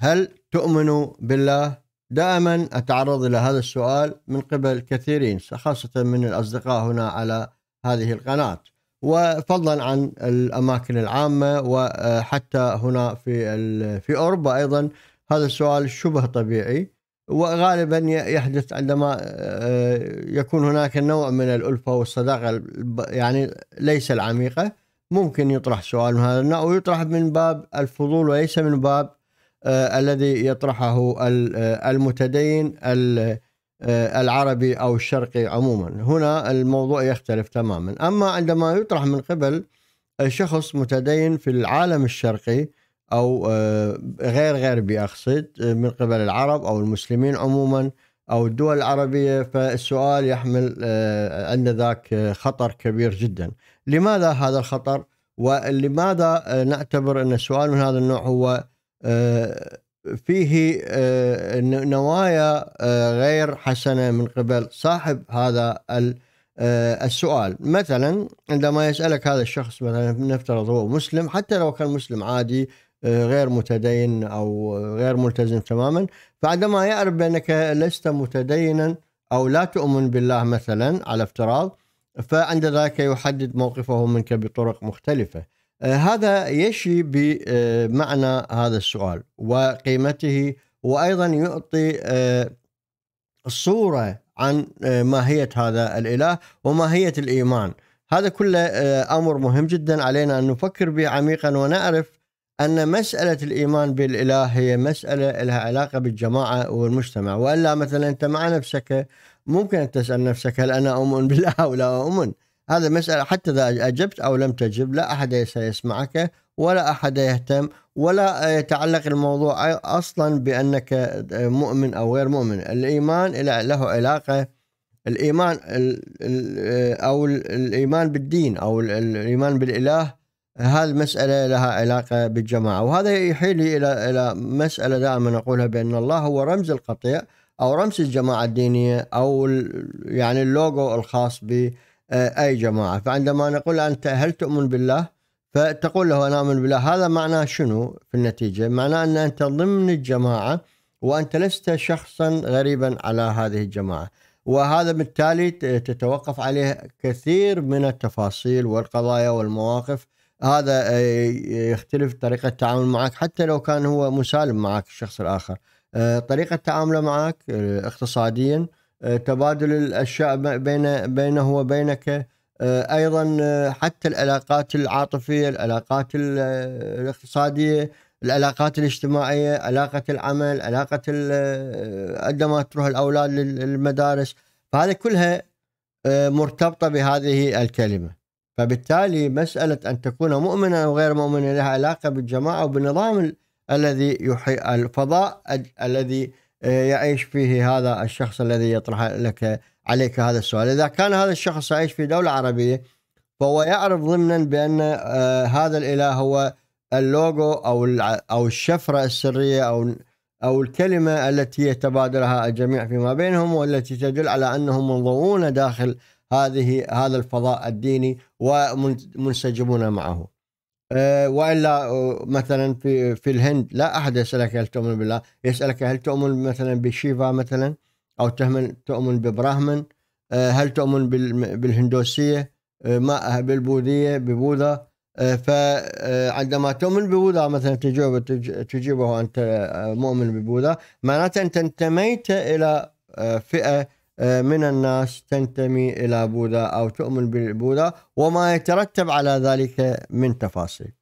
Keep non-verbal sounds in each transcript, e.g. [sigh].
هل تؤمن بالله؟ دائما اتعرض الى هذا السؤال من قبل كثيرين خاصه من الاصدقاء هنا على هذه القناه وفضلا عن الاماكن العامه وحتى هنا في في اوروبا ايضا هذا السؤال شبه طبيعي وغالبا يحدث عندما آه، آه، يكون هناك نوع من الالفه والصداقه يعني ليس العميقه ممكن يطرح سؤال من هذا النوع ويطرح من باب الفضول وليس من باب آه، الذي يطرحه آه، المتدين آه، العربي او الشرقي عموما هنا الموضوع يختلف تماما اما عندما يطرح من قبل شخص متدين في العالم الشرقي او غير غربي اقصد من قبل العرب او المسلمين عموما او الدول العربيه فالسؤال يحمل عند ذاك خطر كبير جدا لماذا هذا الخطر ولماذا نعتبر ان السؤال من هذا النوع هو آه، فيه آه، نوايا آه، غير حسنه من قبل صاحب هذا السؤال مثلا عندما يسالك هذا الشخص مثلا نفترض هو مسلم حتى لو كان مسلم عادي غير متدين او غير ملتزم تماما فعندما يعرف بانك لست متدينا او لا تؤمن بالله مثلا على افتراض فعند ذلك يحدد موقفه منك بطرق مختلفه آه، هذا يشي بمعنى هذا السؤال وقيمته وايضا يعطي آه، صوره عن آه، ماهيه هذا الاله وماهيه الايمان هذا كله امر مهم جدا علينا ان نفكر به عميقا ونعرف ان مساله الايمان بالاله هي مساله لها علاقه بالجماعه والمجتمع والا مثلا انت مع نفسك ممكن ان تسال نفسك هل انا اؤمن بالله او لا اؤمن هذا مسألة حتى إذا أجبت أو لم تجب لا أحد سيسمعك ولا أحد يهتم ولا يتعلق الموضوع أصلا بأنك مؤمن أو غير مؤمن الإيمان له علاقة الإيمان أو الإيمان بالدين أو الإيمان بالإله هذه المسألة لها علاقة بالجماعة وهذا يحيل إلى إلى مسألة دائما أقولها بأن الله هو رمز القطيع أو رمز الجماعة الدينية أو يعني اللوجو الخاص به آه، أي جماعة فعندما نقول أنت هل تؤمن بالله فتقول له أنا أؤمن بالله هذا معناه شنو في النتيجة معناه أن أنت ضمن الجماعة وأنت لست شخصا غريبا على هذه الجماعة وهذا بالتالي تتوقف عليه كثير من التفاصيل والقضايا والمواقف هذا آه، يختلف طريقة التعامل معك حتى لو كان هو مسالم معك الشخص الآخر آه، طريقة تعامله معك اقتصاديا تبادل الاشياء بين بينه وبينك آه، ايضا آه، حتى العلاقات العاطفيه، العلاقات الاقتصاديه، العلاقات الاجتماعيه، علاقه العمل، علاقه آه، عندما تروح الاولاد للمدارس، فهذه كلها مرتبطه بهذه الكلمه. فبالتالي مساله ان تكون مؤمنا او غير مؤمنا لها علاقه بالجماعه وبالنظام الذي يحيي الفضاء الذي آه، يعيش فيه هذا الشخص الذي يطرح لك عليك هذا السؤال إذا كان هذا الشخص يعيش في دولة عربية فهو يعرف ضمنا بأن آه، هذا الإله هو اللوجو أو أو الشفرة السرية أو أو الكلمة التي يتبادلها الجميع فيما بينهم والتي تدل على أنهم منظومون داخل هذه هذا الفضاء الديني ومنسجمون معه آه، والا آه، مثلا في في الهند لا احد يسالك هل تؤمن بالله يسالك هل تؤمن مثلا بشيفا مثلا او تؤمن تؤمن ببراهمن آه، هل تؤمن بالهندوسيه ما بالبوذيه ببوذا فعندما تؤمن ببوذا مثلا تجيب تجيبه انت مؤمن ببوذا معناته انت انتميت الى فئه آه، من الناس تنتمي إلى بوذا أو تؤمن بالبوذا وما يترتب على ذلك من تفاصيل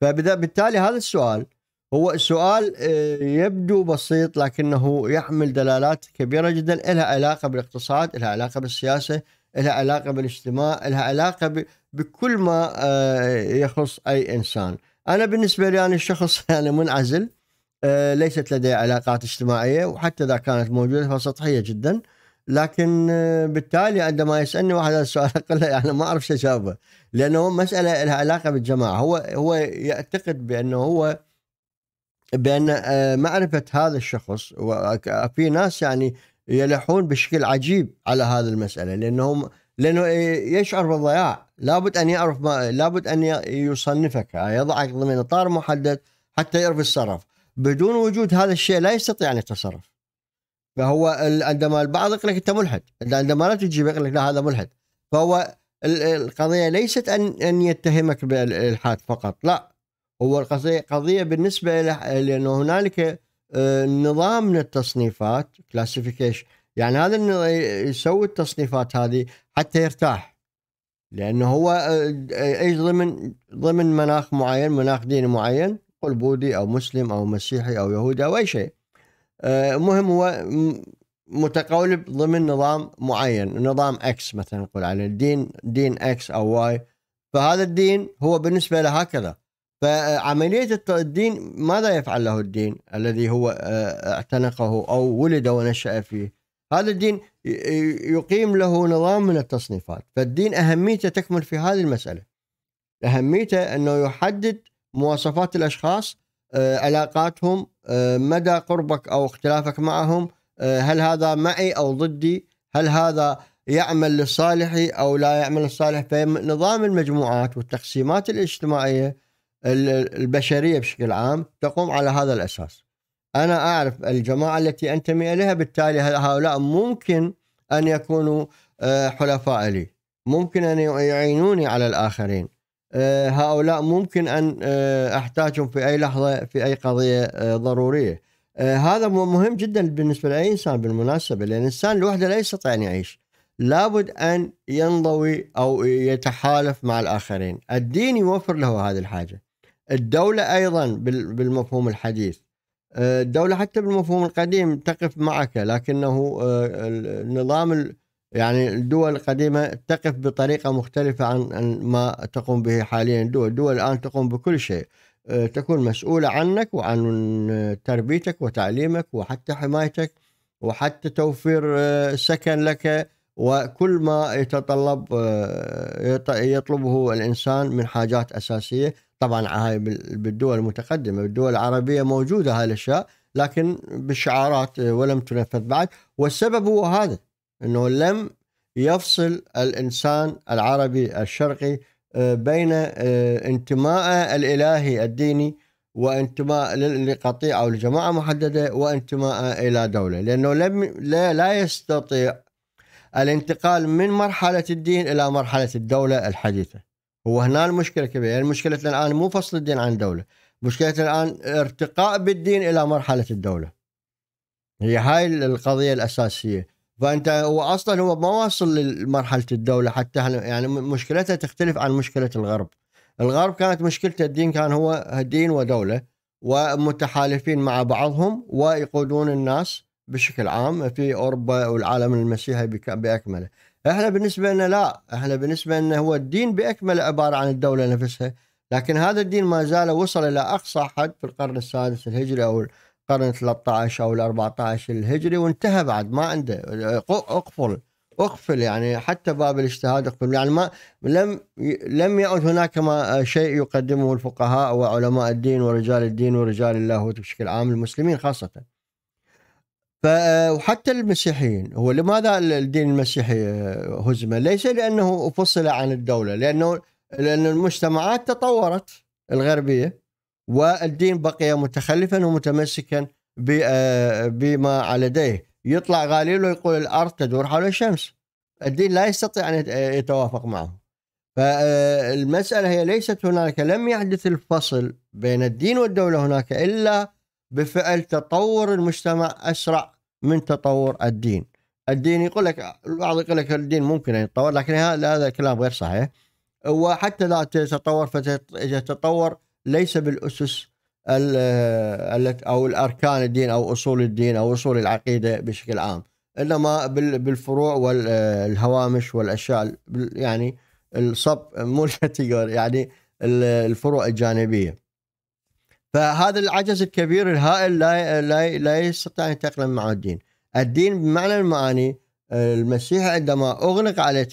فبالتالي هذا السؤال هو سؤال آه، يبدو بسيط لكنه يحمل دلالات كبيرة جدا لها علاقة بالاقتصاد لها علاقة بالسياسة لها علاقة بالاجتماع لها علاقة بكل ما آه، يخص أي إنسان أنا بالنسبة لي أنا الشخص يعني [laughs] منعزل ليست لدي علاقات اجتماعية وحتى إذا كانت موجودة فسطحية جدا لكن آه، بالتالي عندما يسالني واحد هذا السؤال [laughs] اقول له انا يعني ما اعرف شو اجاوبه لانه مساله لها علاقه بالجماعه هو هو يعتقد بانه هو بان آه، معرفه هذا الشخص آه، في ناس يعني يلحون بشكل عجيب على هذه المساله لانهم لانه يشعر بالضياع لابد ان يعرف ما لابد ان يصنفك يضعك ضمن اطار محدد حتى يعرف يتصرف بدون وجود هذا الشيء لا يستطيع ان يتصرف فهو عندما البعض يقول لك انت ملحد عندما لا تجيب يقول لك لا هذا ملحد فهو القضيه ليست ان ان يتهمك بالالحاد فقط لا هو القضيه قضيه بالنسبه لانه هنالك آه، نظام من التصنيفات كلاسيفيكيشن يعني هذا يسوي التصنيفات هذه حتى يرتاح لانه هو آه، ايش ضمن ضمن مناخ معين مناخ ديني معين قل بوذي او مسلم او مسيحي او يهودي او اي شيء المهم آه، هو متقولب ضمن نظام معين نظام اكس مثلا نقول عليه الدين دين اكس او واي فهذا الدين هو بالنسبه له هكذا فعمليه الدين ماذا يفعل له الدين الذي هو آه، اعتنقه او ولد ونشا فيه هذا الدين يقيم له نظام من التصنيفات فالدين اهميته تكمن في هذه المساله اهميته انه يحدد مواصفات الاشخاص آه، علاقاتهم آه، مدى قربك او اختلافك معهم آه، هل هذا معي او ضدي هل هذا يعمل لصالحي او لا يعمل لصالح فنظام المجموعات والتقسيمات الاجتماعيه البشريه بشكل عام تقوم على هذا الاساس. انا اعرف الجماعه التي انتمي اليها بالتالي هؤلاء ممكن ان يكونوا آه، حلفاء لي، ممكن ان يعينوني على الاخرين. آه، هؤلاء ممكن ان آه، احتاجهم في اي لحظه في اي قضيه آه، ضروريه. هذا مهم جدا بالنسبه لاي انسان بالمناسبه لان الانسان لوحده لا يستطيع ان يعيش. لابد ان ينضوي او يتحالف مع الاخرين، الدين يوفر له هذه الحاجه. الدوله ايضا بالمفهوم الحديث الدوله حتى بالمفهوم القديم تقف معك لكنه نظام يعني الدول القديمة تقف بطريقة مختلفة عن ما تقوم به حاليا الدول الدول الآن تقوم بكل شيء أه، تكون مسؤولة عنك وعن تربيتك وتعليمك وحتى حمايتك وحتى توفير أه، سكن لك وكل ما يتطلب أه، يطلبه الإنسان من حاجات أساسية طبعا هاي بالدول المتقدمة بالدول العربية موجودة هاي الأشياء لكن بالشعارات ولم تنفذ بعد والسبب هو هذا أنه لم يفصل الإنسان العربي الشرقي آه، بين آه، انتمائه الإلهي الديني وانتماء لقطيع أو لجماعة محددة وانتماء إلى دولة لأنه لم لا, لا يستطيع الانتقال من مرحلة الدين إلى مرحلة الدولة الحديثة هو هنا المشكلة كبيرة يعني مشكلتنا الآن مو فصل الدين عن الدوله مشكلتنا الآن ارتقاء بالدين إلى مرحلة الدولة هي هاي القضية الأساسية فانت هو اصلا هو ما واصل لمرحله الدوله حتى يعني مشكلتها تختلف عن مشكله الغرب. الغرب كانت مشكلته الدين كان هو دين ودوله ومتحالفين مع بعضهم ويقودون الناس بشكل عام في اوروبا والعالم المسيحي باكمله. احنا بالنسبه لنا لا، احنا بالنسبه لنا هو الدين باكمله عباره عن الدوله نفسها، لكن هذا الدين ما زال وصل الى اقصى حد في القرن السادس الهجري او القرن 13 او ال 14 الهجري وانتهى بعد ما عنده اقفل اقفل يعني حتى باب الاجتهاد اقفل يعني ما لم لم يعد هناك ما شيء يقدمه الفقهاء وعلماء الدين ورجال الدين ورجال اللاهوت بشكل عام المسلمين خاصه. وحتى المسيحيين هو لماذا الدين المسيحي هزم؟ ليس لانه فصل عن الدوله لانه لان المجتمعات تطورت الغربيه والدين بقي متخلفا ومتمسكا آه، بما لديه يطلع غاليلو يقول الارض تدور حول الشمس الدين لا يستطيع ان آه، يتوافق معه فالمساله آه، هي ليست هناك لم يحدث الفصل بين الدين والدوله هناك الا بفعل تطور المجتمع اسرع من تطور الدين. الدين يقول لك البعض يقول لك الدين ممكن ان يتطور لكن هذا الكلام كلام غير صحيح وحتى لا تتطور فتتطور ليس بالاسس آه، او الاركان الدين او اصول الدين او اصول العقيده بشكل عام انما بالفروع والهوامش آه، والاشياء يعني الصب [laughs] مو يعني الفروع الجانبيه فهذا العجز الكبير الهائل لا لا لا يستطيع ان يتاقلم مع الدين الدين بمعنى المعاني آه، المسيح عندما اغلق على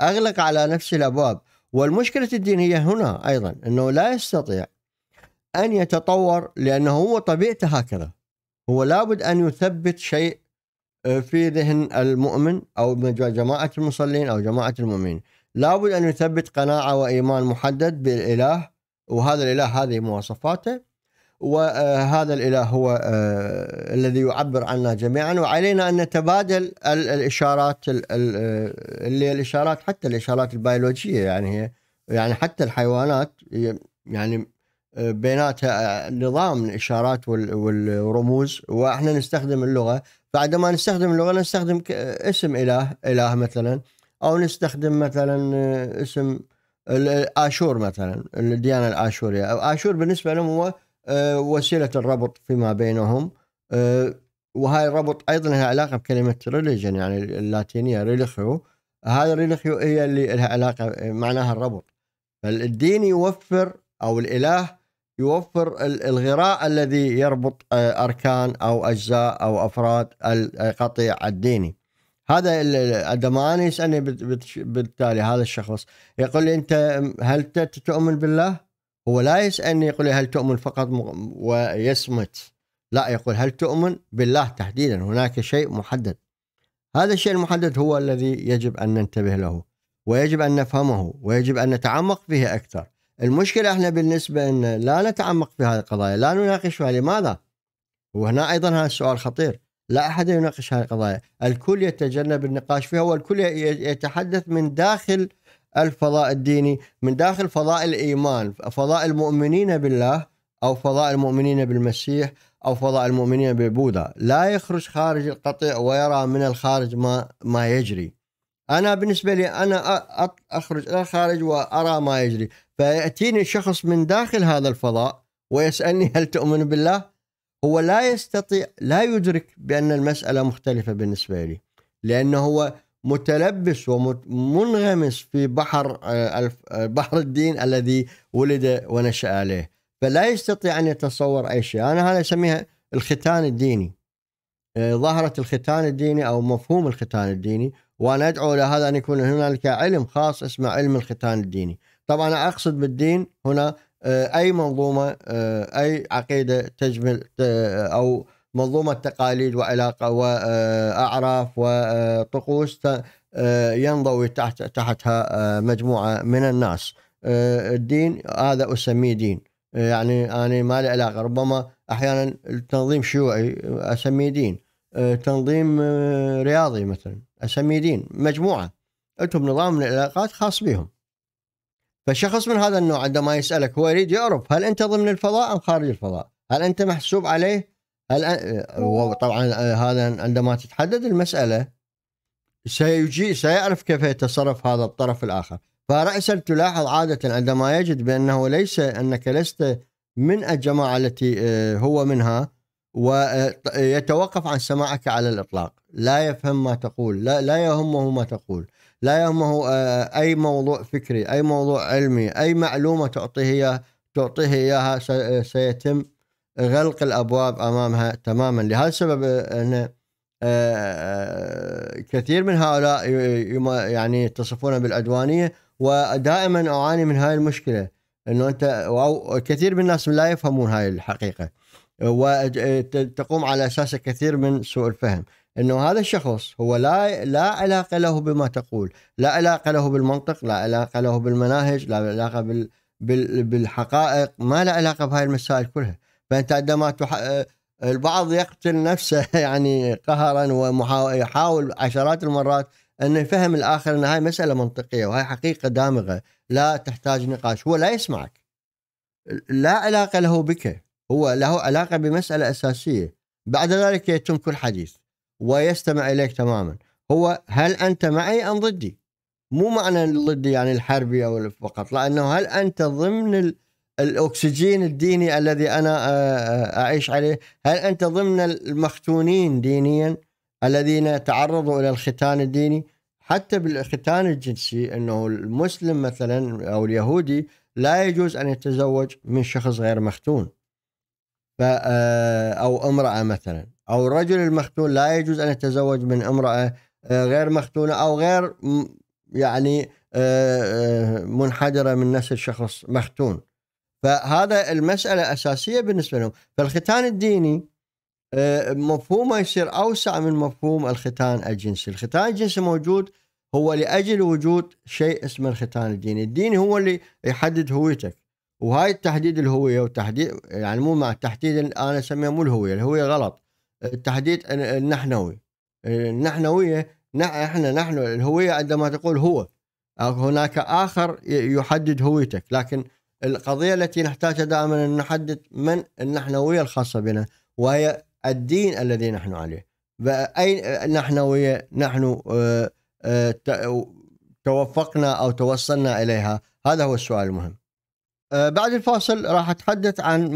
اغلق على نفسه الابواب والمشكلة الدينية هنا أيضا أنه لا يستطيع أن يتطور لأنه هو طبيعته هكذا هو لابد أن يثبت شيء آه، في ذهن المؤمن أو جماعة المصلين أو جماعة المؤمنين لابد أن يثبت قناعة وإيمان محدد بالإله وهذا الإله هذه مواصفاته وهذا الاله هو آه، الذي يعبر عنا جميعا وعلينا ان نتبادل الاشارات آه، اللي هي الاشارات حتى الاشارات البيولوجيه يعني هي يعني حتى الحيوانات يعني آه، بيناتها نظام الاشارات والرموز واحنا نستخدم اللغه فعندما نستخدم اللغه نستخدم اسم اله اله مثلا او نستخدم مثلا اسم اشور مثلا الديانه الاشوريه اشور بالنسبه لهم هو آه، وسيله الربط فيما بينهم آه، وهاي الربط ايضا لها علاقه بكلمه ريليجن يعني اللاتينيه ريليخيو هذا ريليخيو هي اللي لها علاقه معناها الربط فالدين يوفر او الاله يوفر الغراء الذي يربط آه، اركان او اجزاء او افراد القطيع الديني هذا عندما انا يسالني بالتالي هذا الشخص يقول لي انت هل تؤمن بالله؟ هو لا يسألني يقول هل تؤمن فقط ويصمت لا يقول هل تؤمن بالله تحديدا هناك شيء محدد هذا الشيء المحدد هو الذي يجب أن ننتبه له ويجب أن نفهمه ويجب أن نتعمق فيه أكثر المشكلة احنا بالنسبة أن لا نتعمق في هذه القضايا لا نناقشها لماذا وهنا أيضا هذا السؤال خطير لا أحد يناقش هذه القضايا الكل يتجنب النقاش فيها والكل يتحدث من داخل الفضاء الديني من داخل فضاء الايمان فضاء المؤمنين بالله او فضاء المؤمنين بالمسيح او فضاء المؤمنين ببوذا لا يخرج خارج القطيع ويرى من الخارج ما ما يجري انا بالنسبه لي انا اخرج الى الخارج وارى ما يجري فياتيني شخص من داخل هذا الفضاء ويسالني هل تؤمن بالله هو لا يستطيع لا يدرك بان المساله مختلفه بالنسبه لي لانه هو متلبس ومنغمس في بحر آه، آه، بحر الدين الذي ولد ونشأ عليه فلا يستطيع أن يتصور أي شيء أنا هذا أسميها الختان الديني آه، ظهرت الختان الديني أو مفهوم الختان الديني وأنا أدعو إلى هذا أن يكون هنالك علم خاص اسمه علم الختان الديني طبعا أنا أقصد بالدين هنا أي منظومة أي عقيدة تجمل أو منظومة تقاليد وعلاقة وأعراف وطقوس ينضوي تحت تحتها مجموعة من الناس الدين هذا أسميه دين يعني أنا ما لي علاقة ربما أحيانا التنظيم شيوعي أسميه دين تنظيم رياضي مثلا أسميه دين مجموعة أنتم نظام من العلاقات خاص بهم فشخص من هذا النوع عندما يسألك هو يريد يعرف هل أنت ضمن الفضاء أم خارج الفضاء هل أنت محسوب عليه هل طبعا آه، هذا عندما تتحدد المساله سيجي سيعرف كيف يتصرف هذا الطرف الاخر فرأسا تلاحظ عادة عندما يجد بأنه ليس أنك لست من الجماعة التي آه، هو منها ويتوقف آه، عن سماعك على الإطلاق لا يفهم ما تقول لا, لا يهمه ما تقول لا يهمه أي موضوع فكري أي موضوع علمي أي معلومة تعطيه إياها تعطيه إياها سيتم غلق الابواب امامها تماما لهذا السبب ان آه، آه، كثير من هؤلاء يعني يتصفون بالعدوانيه ودائما اعاني من هاي المشكله انه انت او كثير من الناس لا يفهمون هاي الحقيقه وتقوم آه، على اساس كثير من سوء الفهم انه هذا الشخص هو لا لا علاقه له بما تقول، لا علاقه له بالمنطق، لا علاقه له بالمناهج، لا علاقه بال بالحقائق، ما له علاقه بهاي المسائل كلها، فانت عندما تح... البعض يقتل نفسه [laughs] يعني قهرا ويحاول عشرات المرات انه يفهم الاخر ان هاي مساله منطقيه وهاي حقيقه دامغه لا تحتاج نقاش هو لا يسمعك لا علاقه له بك هو له علاقه بمساله اساسيه بعد ذلك يتم كل حديث ويستمع اليك تماما هو هل انت معي ام ضدي مو معنى ضدي يعني الحربي او فقط لانه هل انت ضمن ال... الأكسجين الديني الذي أنا آه، آه، أعيش عليه هل أنت ضمن المختونين دينيا الذين تعرضوا إلى الختان الديني حتى بالختان الجنسي أنه المسلم مثلا أو اليهودي لا يجوز أن يتزوج من شخص غير مختون آه، أو امرأة مثلا أو الرجل المختون لا يجوز أن يتزوج من امرأة غير مختونة أو غير يعني منحدرة من نفس الشخص مختون فهذا المساله اساسيه بالنسبه لهم فالختان الديني آه، مفهومه يصير اوسع من مفهوم الختان الجنسي الختان الجنسي موجود هو لاجل وجود شيء اسمه الختان الديني الديني هو اللي يحدد هويتك وهاي التحديد الهويه وتحديد يعني مو مع التحديد انا اسميه مو الهويه الهويه غلط التحديد النحنوي النحنويه احنا نحن الهويه عندما تقول هو هناك اخر يحدد هويتك لكن القضية التي نحتاج دائما أن نحدد من النحنوية الخاصة بنا وهي الدين الذي نحن عليه فأين نحنوية نحن آه، آه، توفقنا أو توصلنا إليها هذا هو السؤال المهم آه، بعد الفاصل راح أتحدث عن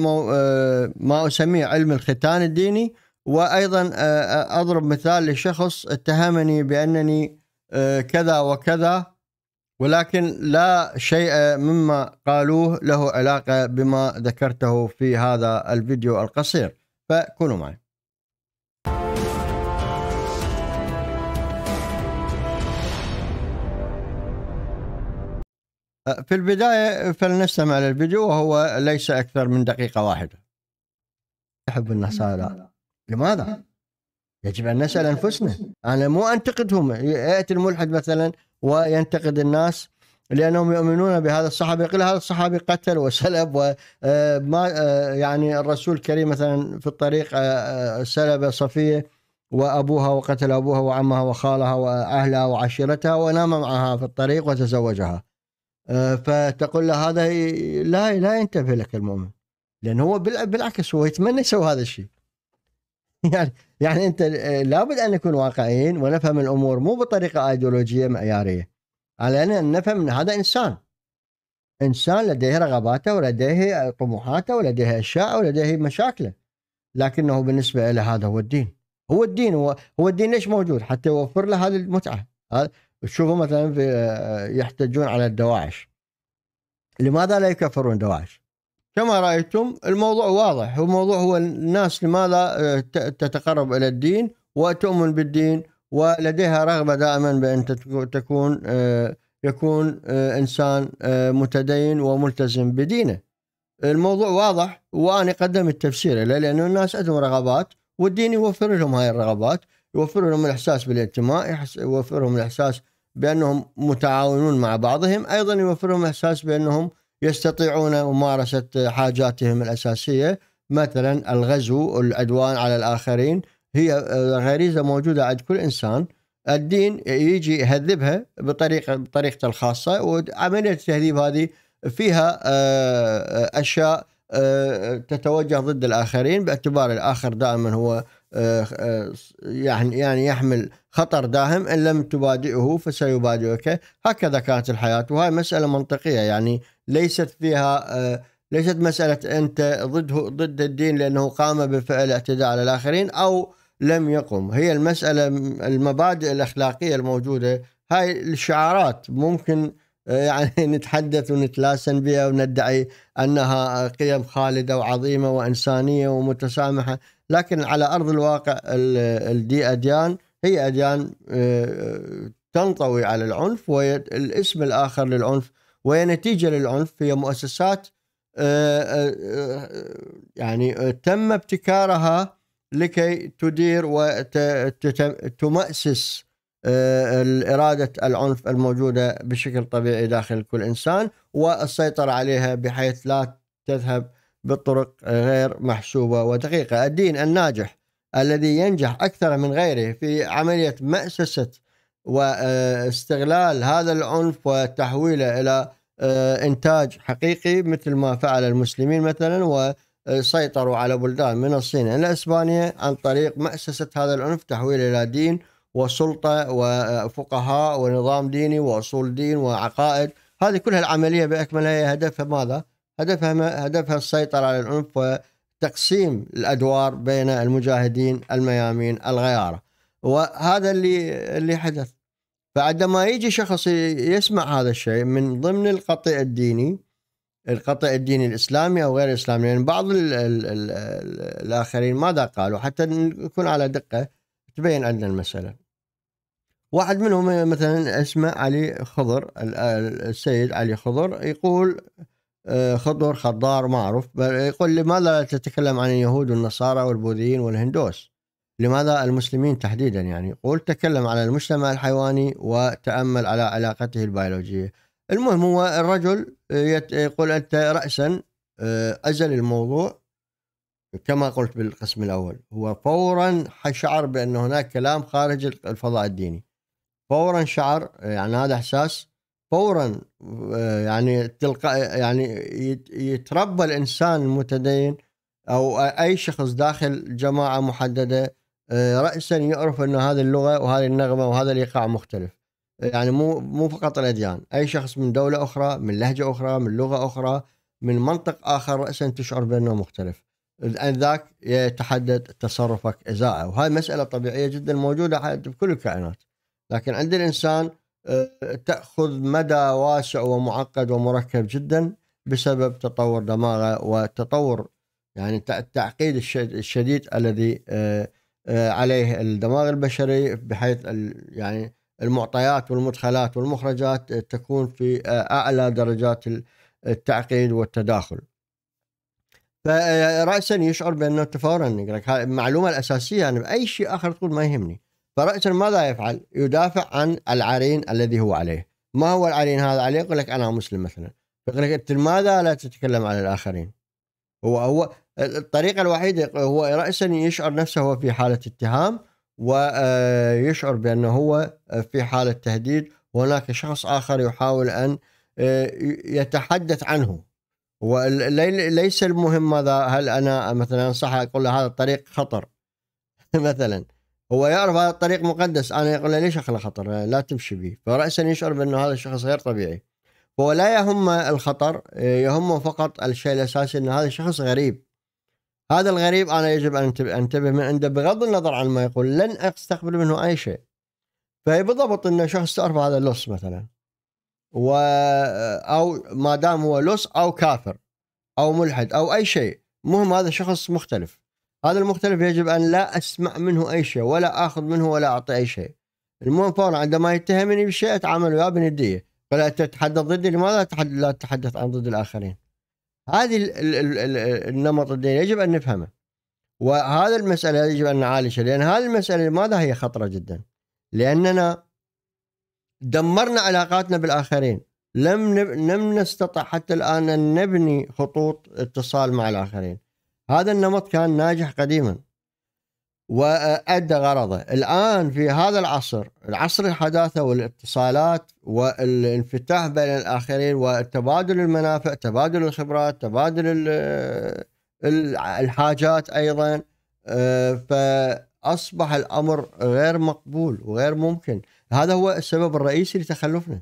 ما أسميه علم الختان الديني وأيضا أضرب مثال لشخص اتهمني بأنني كذا وكذا ولكن لا شيء مما قالوه له علاقة بما ذكرته في هذا الفيديو القصير فكونوا معي في البداية فلنستمع للفيديو وهو ليس أكثر من دقيقة واحدة أحب النصارى لماذا؟ يجب أن نسأل أنفسنا أنا مو أنتقدهم يأتي الملحد مثلا وينتقد الناس لانهم يؤمنون بهذا الصحابي يقول هذا الصحابي قتل وسلب وما آه، آه، يعني الرسول الكريم مثلا في الطريق آه، سلب صفيه وابوها وقتل ابوها وعمها وخالها واهلها وعشيرتها ونام معها في الطريق وتزوجها فتقول له هذا لا لا ينتبه لك المؤمن لانه هو بالعكس هو يتمنى يسوي هذا الشيء [laughs] يعني يعني انت آه، لابد ان نكون واقعيين ونفهم الامور مو بطريقه ايديولوجيه معياريه على ان نفهم ان هذا انسان انسان لديه رغباته ولديه طموحاته ولديه اشياء ولديه مشاكله لكنه بالنسبه له هذا هو الدين هو الدين هو, هو الدين ليش موجود حتى يوفر له هذه المتعه شوفوا مثلا في آه، يحتجون على الدواعش لماذا لا يكفرون دواعش كما رأيتم الموضوع واضح هو موضوع هو الناس لماذا آه، تتقرب إلى الدين وتؤمن بالدين ولديها رغبة دائما بأن تكون آه، يكون آه، إنسان متدين وملتزم بدينه الموضوع واضح وأنا قدمت التفسير له لأنه الناس عندهم رغبات والدين يوفر لهم هاي الرغبات يوفر لهم الإحساس بالانتماء يوفر لهم الإحساس بأنهم متعاونون مع بعضهم أيضا يوفر لهم الإحساس بأنهم يستطيعون ممارسة حاجاتهم الأساسية مثلا الغزو العدوان على الآخرين هي غريزة موجودة عند كل إنسان الدين يجي يهذبها بطريقة بطريقته الخاصة وعملية التهذيب هذه فيها آه، أشياء آه، تتوجه ضد الآخرين باعتبار الآخر دائما هو آه، آه، يعني يعني يحمل خطر داهم ان لم تبادئه فسيبادئك هكذا كانت الحياه وهي مساله منطقيه يعني ليست فيها آه، ليست مساله انت ضده ضد الدين لانه قام بفعل اعتداء على الاخرين او لم يقم هي المساله المبادئ الاخلاقيه الموجوده هاي الشعارات ممكن يعني نتحدث ونتلاسن بها وندعي انها قيم خالده وعظيمه وانسانيه ومتسامحه، لكن على ارض الواقع الدي اديان هي اديان آه، تنطوي على العنف وهي الاسم الاخر للعنف وهي نتيجه للعنف هي مؤسسات آه، آه، يعني تم ابتكارها لكي تدير وتمأسس آه، إرادة العنف الموجودة بشكل طبيعي داخل كل إنسان والسيطرة عليها بحيث لا تذهب بطرق غير محسوبة ودقيقة الدين الناجح الذي ينجح أكثر من غيره في عملية مأسسة واستغلال هذا العنف وتحويله إلى آه، إنتاج حقيقي مثل ما فعل المسلمين مثلا وسيطروا على بلدان من الصين إلى إسبانيا عن طريق مأسسة هذا العنف تحويله إلى دين وسلطة وفقهاء ونظام ديني وأصول دين وعقائد هذه كلها العملية بأكملها هدفها ماذا؟ هدفها هدفها السيطرة على العنف وتقسيم الأدوار بين المجاهدين الميامين الغيارة وهذا اللي اللي حدث فعندما يجي شخص يسمع هذا الشيء من ضمن القطيع الديني القطيع الديني الاسلامي او غير الاسلامي لان يعني بعض الـ الـ الـ الاخرين ماذا قالوا حتى نكون على دقه تبين عندنا المسألة واحد منهم مثلا اسمه علي خضر السيد علي خضر يقول آه، خضر خضار ما أعرف يقول لماذا لا تتكلم عن اليهود والنصارى والبوذيين والهندوس لماذا المسلمين تحديدا يعني يقول تكلم على المجتمع الحيواني وتأمل على علاقته البيولوجية المهم هو الرجل يقول أنت رأسا آه، أزل الموضوع كما قلت بالقسم الاول هو فورا شعر بان هناك كلام خارج الفضاء الديني فورا شعر يعني هذا احساس فورا يعني تلقى يعني يتربى الانسان المتدين او اي شخص داخل جماعه محدده آه، راسا يعرف انه هذه اللغه وهذه النغمه وهذا الايقاع مختلف يعني مو مو فقط الاديان اي شخص من دوله اخرى من لهجه اخرى من لغه اخرى من منطق اخر راسا تشعر بانه مختلف الان ذاك يتحدد تصرفك ازاءه وهذه مساله طبيعيه جدا موجوده في كل الكائنات لكن عند الانسان آه، تاخذ مدى واسع ومعقد ومركب جدا بسبب تطور دماغه وتطور يعني التعقيد الشديد الذي آه، آه، عليه الدماغ البشري بحيث يعني المعطيات والمدخلات والمخرجات تكون في اعلى درجات التعقيد والتداخل فرأسا يشعر بأنه تفورا يقول لك المعلومة الأساسية أنا يعني بأي شيء آخر تقول ما يهمني فرأسا ماذا يفعل؟ يدافع عن العرين الذي هو عليه ما هو العرين هذا عليه؟ يقول لك أنا مسلم مثلا يقول لك أنت لماذا لا تتكلم على الآخرين؟ هو هو الطريقة الوحيدة هو رأسا يشعر نفسه هو في حالة اتهام ويشعر بأنه هو في حالة تهديد وهناك شخص آخر يحاول أن آه، يتحدث عنه وليس المهم ماذا هل انا مثلا انصحه اقول له هذا الطريق خطر [laughs] مثلا هو يعرف هذا الطريق مقدس انا يقول له ليش اخله خطر لا تمشي به فراسا يشعر بانه هذا الشخص غير طبيعي هو لا يهم الخطر يهمه فقط الشيء الاساسي ان هذا الشخص غريب هذا الغريب انا يجب ان انتبه من عنده بغض النظر عن ما يقول لن استقبل منه اي شيء فهي بالضبط ان شخص تعرف هذا اللص مثلا و آه، او ما دام هو لص او كافر او ملحد او اي شيء مهم هذا شخص مختلف هذا المختلف يجب ان لا اسمع منه اي شيء ولا اخذ منه ولا اعطي اي شيء المهم فورا عندما يتهمني بشيء اتعامل وياه بنديه فلا تتحدث ضدي لماذا لا تتحدث عن ضد الاخرين هذه النمط الديني يجب ان نفهمه وهذا المساله يجب ان نعالجها لان هذه المساله لماذا هي خطره جدا لاننا دمرنا علاقاتنا بالاخرين لم نب... لم نستطع حتى الان ان نبني خطوط اتصال مع الاخرين هذا النمط كان ناجح قديما وادى غرضه الان في هذا العصر العصر الحداثه والاتصالات والانفتاح بين الاخرين وتبادل المنافع تبادل الخبرات تبادل الحاجات ايضا آه، فاصبح الامر غير مقبول وغير ممكن هذا هو السبب الرئيسي لتخلفنا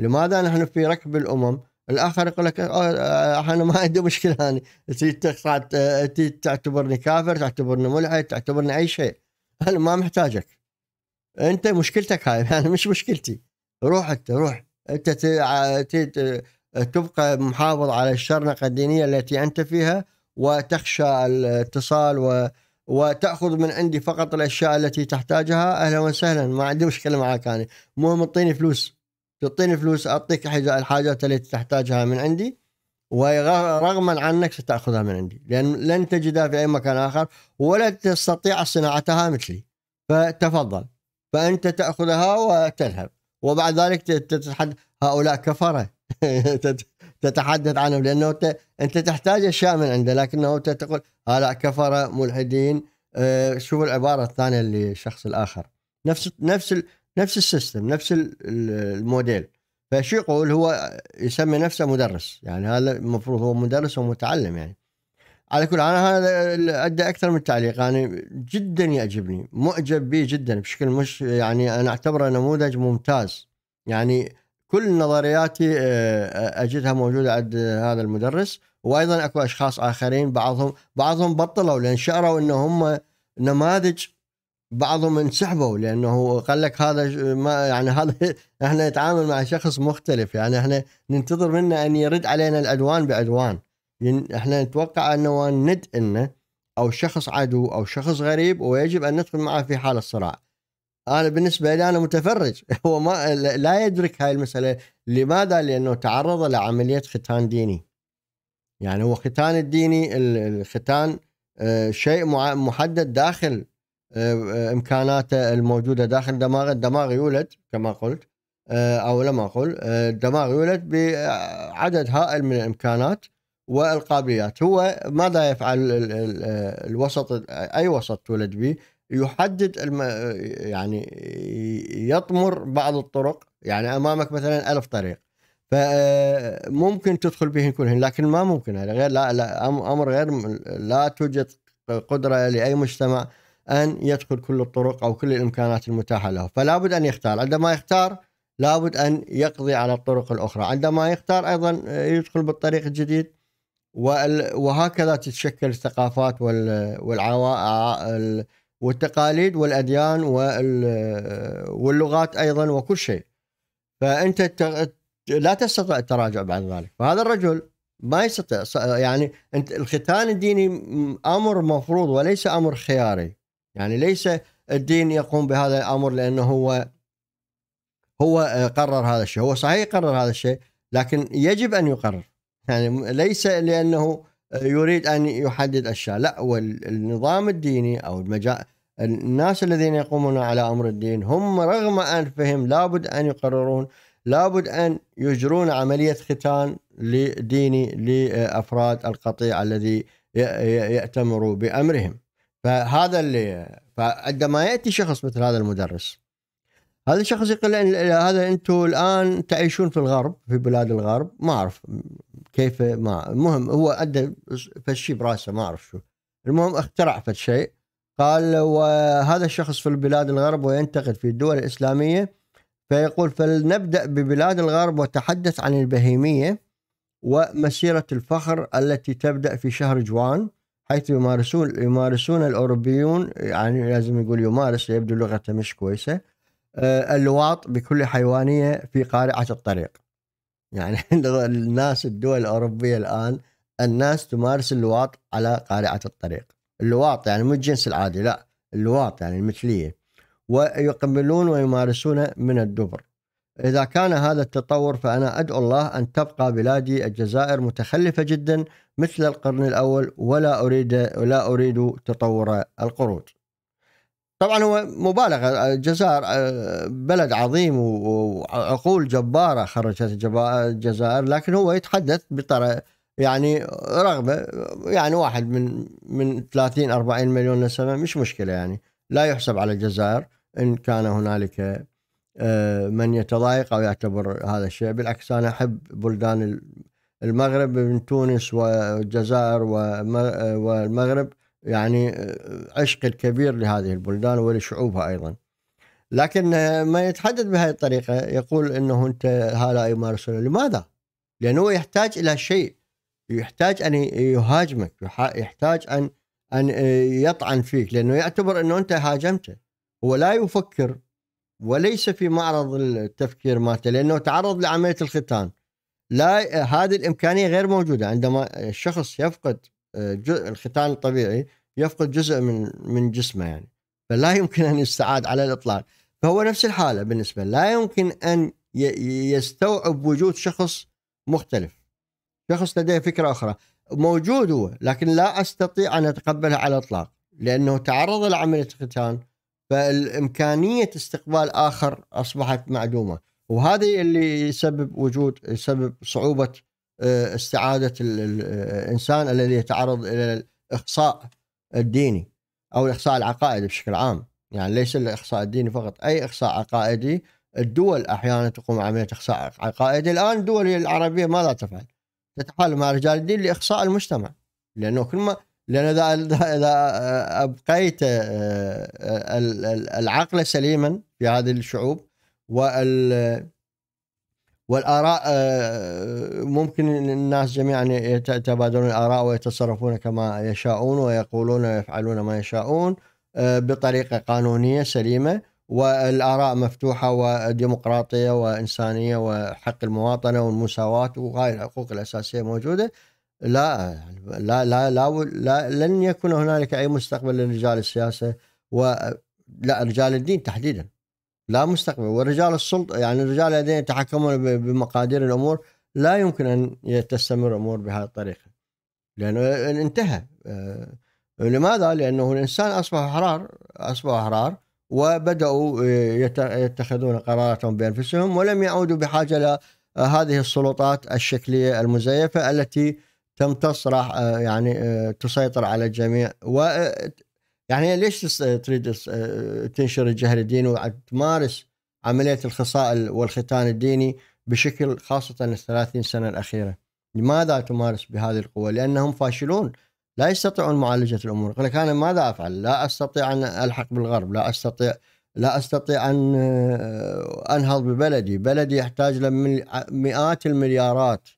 لماذا نحن في ركب الامم الاخر يقول لك آه، آه، انا ما عندي [laughs] مشكله انا تريد تعتبرني كافر تعتبرني ملحد تعتبرني اي شيء [laughs] انا ما محتاجك انت مشكلتك هاي [laughs] انا مش مشكلتي روح انت روح انت آه، تبقى محافظ على الشرنقه الدينيه التي انت فيها وتخشى الاتصال و وتاخذ من عندي فقط الاشياء التي تحتاجها اهلا وسهلا ما عندي مشكله معك انا المهم اعطيني فلوس تعطيني فلوس اعطيك الحاجات التي تحتاجها من عندي ورغما عنك ستاخذها من عندي لان لن تجدها في اي مكان اخر ولا تستطيع صناعتها مثلي فتفضل فانت تاخذها وتذهب وبعد ذلك تتحدث هؤلاء كفره [laughs] تتحدث عنهم لانه انت تحتاج اشياء من عنده لكنه انت تقول هؤلاء كفره ملحدين آه، شوف العباره الثانيه اللي الشخص الاخر نفس نفس نفس السيستم نفس الموديل فشو يقول هو يسمي نفسه مدرس يعني هذا المفروض هو مدرس ومتعلم يعني على كل انا هذا ادى اكثر من تعليق يعني جدا يعجبني معجب به جدا بشكل مش يعني انا اعتبره نموذج ممتاز يعني كل نظرياتي آه، آه، اجدها موجوده عند هذا المدرس وايضا اكو اشخاص اخرين بعضهم بعضهم بطلوا لان شعروا انه هم نماذج بعضهم انسحبوا لانه قال لك هذا ما يعني هذا [laughs] احنا نتعامل مع شخص مختلف يعني احنا ننتظر منه ان يرد علينا العدوان بعدوان احنا نتوقع انه ند انه او شخص عدو او شخص غريب ويجب ان ندخل معه في حاله صراع انا بالنسبه لي انا متفرج [laughs] هو ما لا يدرك هاي المساله لماذا لانه تعرض لعمليه ختان ديني يعني هو ختان الديني الختان آه، شيء محدد داخل آه، آه، امكاناته الموجوده داخل دماغه الدماغ يولد كما قلت او لم اقل الدماغ يولد بعدد هائل من الامكانات والقابليات هو ماذا يفعل الوسط اي وسط تولد به يحدد الم... يعني يطمر بعض الطرق يعني امامك مثلا ألف طريق فممكن تدخل بهن كلهن لكن ما ممكن هذا غير لا, لا امر غير لا توجد قدره لاي مجتمع ان يدخل كل الطرق او كل الامكانات المتاحه له فلا بد ان يختار عندما يختار لا بد ان يقضي على الطرق الاخرى عندما يختار ايضا يدخل بالطريق الجديد وهكذا تتشكل الثقافات والعوائق والتقاليد والاديان واللغات ايضا وكل شيء فانت لا تستطيع التراجع بعد ذلك فهذا الرجل ما يستطيع يعني انت الختان الديني امر مفروض وليس امر خياري يعني ليس الدين يقوم بهذا الامر لانه هو هو قرر هذا الشيء هو صحيح قرر هذا الشيء لكن يجب ان يقرر يعني ليس لانه يريد ان يحدد اشياء لا والنظام الديني او المجال الناس الذين يقومون على امر الدين هم رغم انفهم لابد ان يقررون لابد ان يجرون عمليه ختان ديني لافراد القطيع الذي ياتمر بامرهم فهذا اللي فعندما ياتي شخص مثل هذا المدرس هذا الشخص يقول هذا انتم الان تعيشون في الغرب في بلاد الغرب ما اعرف كيف ما المهم هو ادى فشي براسه ما اعرف شو المهم اخترع فشي قال وهذا الشخص في البلاد الغرب وينتقد في الدول الاسلاميه فيقول فلنبدا ببلاد الغرب وتحدث عن البهيميه ومسيره الفخر التي تبدا في شهر جوان حيث يمارسون يمارسون الاوروبيون يعني لازم يقول يمارس يبدو لغته مش كويسه اللواط آه، بكل حيوانيه في قارعه الطريق. يعني [laughs] الناس الدول الاوروبيه الان الناس تمارس اللواط على قارعه الطريق. اللواط يعني مو الجنس العادي لا اللواط يعني المثليه ويقبلون ويمارسون من الدبر. إذا كان هذا التطور فأنا أدعو الله أن تبقى بلادي الجزائر متخلفة جدا مثل القرن الأول ولا أريد ولا أريد تطور القرود طبعا هو مبالغه الجزائر آه، بلد عظيم وعقول جباره خرجت الجزائر لكن هو يتحدث بطريقه يعني رغبه يعني واحد من من 30 40 مليون نسمه مش مشكله يعني لا يحسب على الجزائر ان كان هنالك آه، من يتضايق او يعتبر هذا الشيء بالعكس انا احب بلدان المغرب من تونس والجزائر آه، والمغرب يعني آه، عشق الكبير لهذه البلدان ولشعوبها أيضا لكن آه، ما يتحدث بهذه الطريقة يقول أنه أنت هؤلاء يمارسون لماذا؟ لأنه يحتاج إلى شيء يحتاج أن يهاجمك يحتاج أن أن آه، يطعن فيك لأنه يعتبر أنه أنت هاجمته هو لا يفكر وليس في معرض التفكير مالته لأنه تعرض لعملية الختان لا هذه الإمكانية غير موجودة عندما الشخص يفقد آه، جزء الختان الطبيعي يفقد جزء من من جسمه يعني فلا يمكن ان يستعاد على الاطلاق فهو نفس الحاله بالنسبه لا يمكن ان يستوعب وجود شخص مختلف شخص لديه فكره اخرى موجود هو لكن لا استطيع ان اتقبلها على الاطلاق لانه تعرض لعمليه ختان فالإمكانية استقبال آخر أصبحت معدومة وهذا اللي يسبب وجود يسبب صعوبة آه، استعادة آه، الإنسان الذي يتعرض إلى الإخصاء الديني أو الإخصاء العقائدي بشكل عام يعني ليس الإخصاء الديني فقط أي إخصاء عقائدي الدول أحيانا تقوم عملية إخصاء عقائدي الآن الدول العربية ماذا تفعل؟ تتحالف مع رجال الدين لإخصاء المجتمع لأنه كل ما لأن إذا إذا أبقيت آه، العقل سليما في هذه الشعوب وال والاراء آه، ممكن الناس جميعا يتبادلون الاراء ويتصرفون كما يشاؤون ويقولون ويفعلون ما يشاؤون آه، بطريقه قانونيه سليمه والاراء مفتوحه وديمقراطيه وانسانيه وحق المواطنه والمساواه وهاي الحقوق الاساسيه موجوده لا لا لا لا, لا لن يكون هنالك اي مستقبل لرجال السياسه ولا رجال الدين تحديدا لا مستقبل ورجال السلطه يعني الرجال الذين يتحكمون بمقادير الامور لا يمكن ان تستمر الامور بهذه الطريقه لانه انتهى آه، لماذا؟ لانه الانسان اصبح احرار اصبح احرار وبداوا يتخذون قراراتهم بانفسهم ولم يعودوا بحاجه الى هذه السلطات الشكليه المزيفه التي تمتص آه، يعني آه، تسيطر على الجميع يعني ليش تريد آه، تنشر الجهل الديني وتمارس عمليه الخصائل والختان الديني بشكل خاصه الثلاثين سنه الاخيره؟ لماذا تمارس بهذه القوه؟ لانهم فاشلون لا يستطيعون معالجه الامور، يقول لك انا ماذا افعل؟ لا استطيع ان الحق بالغرب، لا استطيع لا استطيع ان آه، انهض ببلدي، بلدي يحتاج لمئات المليارات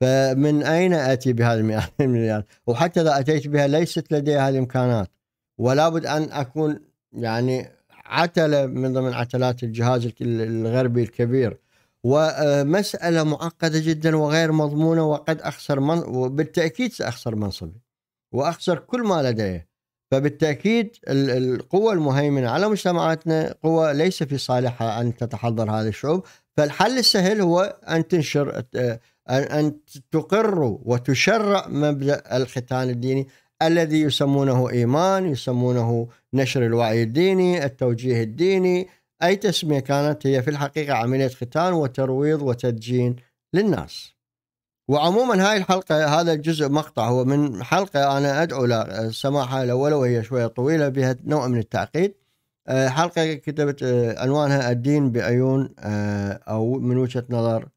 فمن اين اتي بهذه المئات المليارات؟ وحتى اذا اتيت بها ليست لدي هذه الامكانات. ولا بد أن أكون يعني عتلة من ضمن عتلات الجهاز الغربي الكبير ومسألة معقدة جدا وغير مضمونة وقد أخسر من وبالتأكيد سأخسر منصبي وأخسر كل ما لدي فبالتأكيد القوة المهيمنة على مجتمعاتنا قوة ليس في صالحها أن تتحضر هذه الشعوب فالحل السهل هو أن تنشر أن تقر وتشرع مبدأ الختان الديني الذي يسمونه ايمان يسمونه نشر الوعي الديني التوجيه الديني اي تسميه كانت هي في الحقيقه عمليه ختان وترويض وتدجين للناس وعموما هاي الحلقة هذا الجزء مقطع هو من حلقة أنا أدعو لسماحة آه، الأولى وهي شوية طويلة بها نوع من التعقيد آه، حلقة كتبت آه، عنوانها الدين بعيون أو من وجهة نظر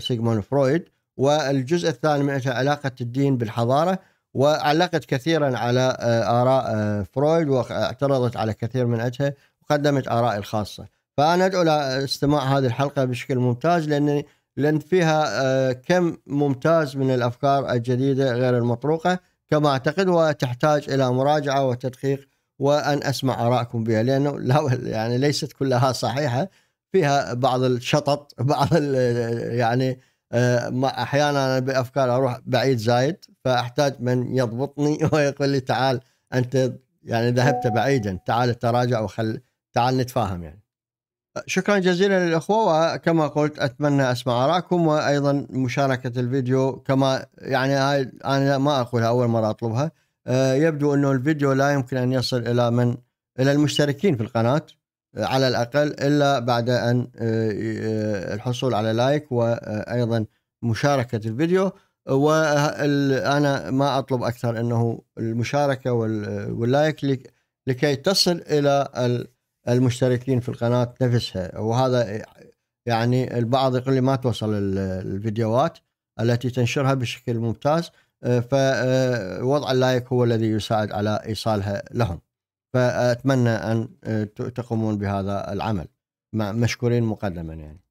سيغموند فرويد والجزء الثاني منها علاقة الدين بالحضارة وعلقت كثيرا على آه، آراء آه، فرويد واعترضت على كثير من أجهة وقدمت آراء الخاصة فأنا أدعو لاستماع هذه الحلقة بشكل ممتاز لان لأن فيها آه، كم ممتاز من الأفكار الجديدة غير المطروقة كما أعتقد وتحتاج إلى مراجعة وتدقيق وأن أسمع آرائكم بها لأنه لا يعني ليست كلها صحيحة فيها بعض الشطط بعض يعني آه، احيانا انا بافكار اروح بعيد زايد فاحتاج من يضبطني [laughs] ويقول لي تعال انت يعني ذهبت بعيدا تعال تراجع وخل تعال نتفاهم يعني آه، شكرا جزيلا للاخوه وكما قلت اتمنى اسمع آراءكم وايضا مشاركه الفيديو كما يعني هاي انا ما اقولها اول مره اطلبها آه، يبدو انه الفيديو لا يمكن ان يصل الى من الى المشتركين في القناه على الأقل إلا بعد أن آه، آه، الحصول على لايك وأيضا مشاركة الفيديو وأنا ما أطلب أكثر أنه المشاركة واللايك لكي تصل إلى المشتركين في القناة نفسها وهذا يعني البعض يقول لي ما توصل الفيديوهات التي تنشرها بشكل ممتاز فوضع آه، اللايك هو الذي يساعد على إيصالها لهم فاتمنى ان آه، تقومون بهذا العمل مشكورين مقدما يعني